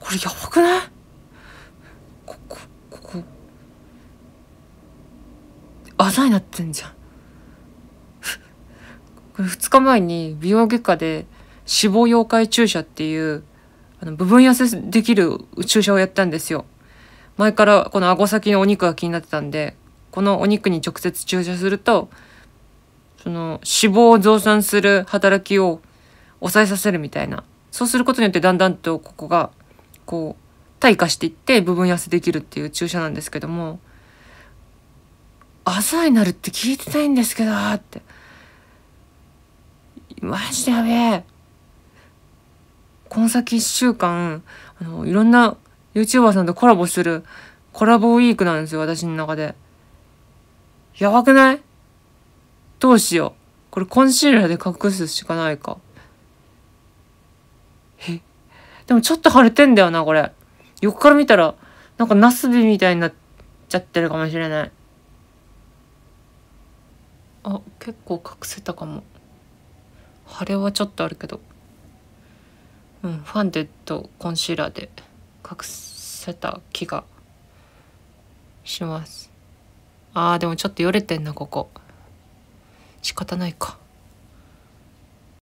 これやばくないここここあざになってんじゃんこれ2日前に美容外科で脂肪溶解注射っていうあの部分痩せできる注射をやったんですよ前からこの顎先のお肉が気になってたんでこのお肉に直接注射するとその脂肪を増産する働きを抑えさせるみたいなそうすることによってだんだんとここがこう退化していって部分痩せできるっていう注射なんですけども朝になるって聞いてないんですけどってマジでやべえこの先1週間あのいろんな YouTuber さんとコラボするコラボウィークなんですよ私の中でやばくないどうしようこれコンシーラーで隠すしかないかえでもちょっと腫れてんだよな、これ。横から見たら、なんかナスビみたいになっちゃってるかもしれない。あ、結構隠せたかも。腫れはちょっとあるけど。うん、ファンデとコンシーラーで隠せた気がします。あー、でもちょっとよれてんな、ここ。仕方ないか。